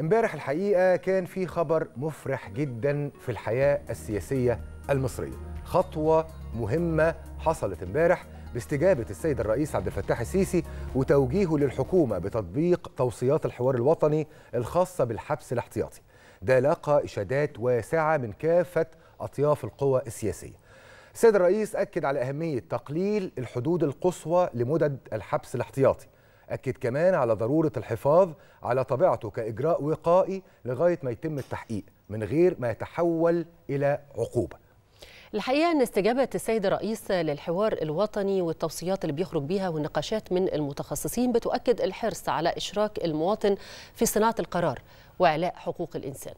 امبارح الحقيقه كان في خبر مفرح جدا في الحياه السياسيه المصريه خطوه مهمه حصلت امبارح باستجابه السيد الرئيس عبد الفتاح السيسي وتوجيهه للحكومه بتطبيق توصيات الحوار الوطني الخاصه بالحبس الاحتياطي ده لقى اشادات واسعه من كافه اطياف القوى السياسيه السيد الرئيس أكد على أهمية تقليل الحدود القصوى لمدد الحبس الاحتياطي أكد كمان على ضرورة الحفاظ على طبيعته كإجراء وقائي لغاية ما يتم التحقيق من غير ما يتحول إلى عقوبة الحقيقة أن استجابة السيد الرئيس للحوار الوطني والتوصيات اللي بيخرج بيها والنقاشات من المتخصصين بتؤكد الحرص على إشراك المواطن في صناعة القرار وإعلاء حقوق الإنسان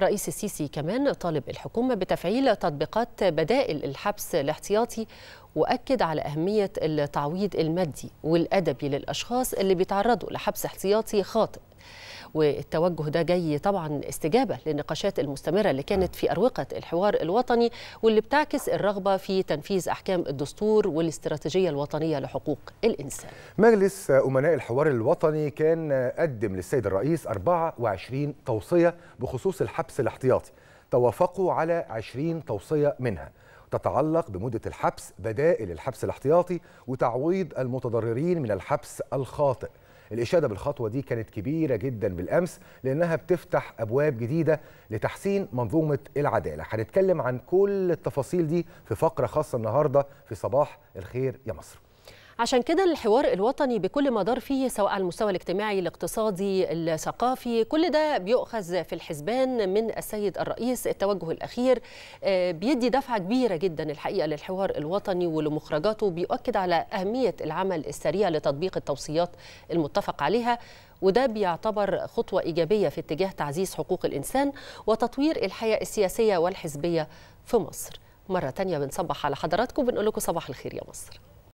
رئيس السيسي كمان طالب الحكومة بتفعيل تطبيقات بدائل الحبس الاحتياطي وأكد على أهمية التعويض المادي والأدبي للأشخاص اللي بيتعرضوا لحبس احتياطي خاطئ والتوجه ده جاي طبعا استجابة للنقاشات المستمرة اللي كانت في أروقة الحوار الوطني واللي بتعكس الرغبة في تنفيذ أحكام الدستور والاستراتيجية الوطنية لحقوق الإنسان مجلس أمناء الحوار الوطني كان قدم للسيد الرئيس 24 20 توصية بخصوص الحبس الاحتياطي توافقوا على 20 توصية منها تتعلق بمدة الحبس بدائل الحبس الاحتياطي وتعويض المتضررين من الحبس الخاطئ الإشادة بالخطوة دي كانت كبيرة جدا بالأمس لأنها بتفتح أبواب جديدة لتحسين منظومة العدالة هنتكلم عن كل التفاصيل دي في فقرة خاصة النهاردة في صباح الخير يا مصر عشان كده الحوار الوطني بكل ما دار فيه سواء على المستوى الاجتماعي الاقتصادي الثقافي كل ده بيؤخذ في الحسبان من السيد الرئيس التوجه الأخير آه، بيدي دفعة كبيرة جدا الحقيقة للحوار الوطني ولمخرجاته بيؤكد على أهمية العمل السريع لتطبيق التوصيات المتفق عليها وده بيعتبر خطوة إيجابية في اتجاه تعزيز حقوق الإنسان وتطوير الحياة السياسية والحزبية في مصر مرة تانية بنصبح على حضراتكم بنقول لكم صباح الخير يا مصر